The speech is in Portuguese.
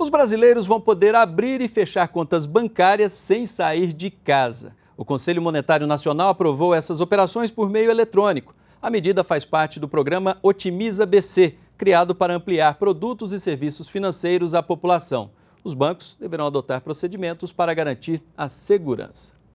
Os brasileiros vão poder abrir e fechar contas bancárias sem sair de casa. O Conselho Monetário Nacional aprovou essas operações por meio eletrônico. A medida faz parte do programa Otimiza BC, criado para ampliar produtos e serviços financeiros à população. Os bancos deverão adotar procedimentos para garantir a segurança.